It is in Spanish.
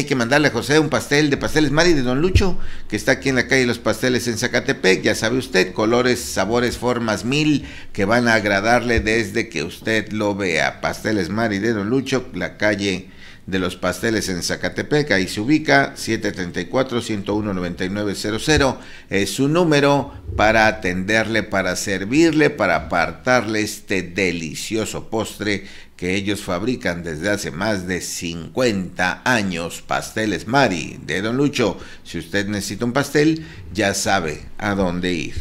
hay que mandarle a José un pastel de pasteles Mari de Don Lucho, que está aquí en la calle Los Pasteles en Zacatepec, ya sabe usted, colores, sabores, formas mil que van a agradarle desde que usted lo vea. Pasteles Mari de Don Lucho, la calle de los pasteles en Zacatepec, ahí se ubica 734-101-9900, es su número para atenderle, para servirle, para apartarle este delicioso postre que ellos fabrican desde hace más de 50 años, Pasteles Mari de Don Lucho. Si usted necesita un pastel, ya sabe a dónde ir.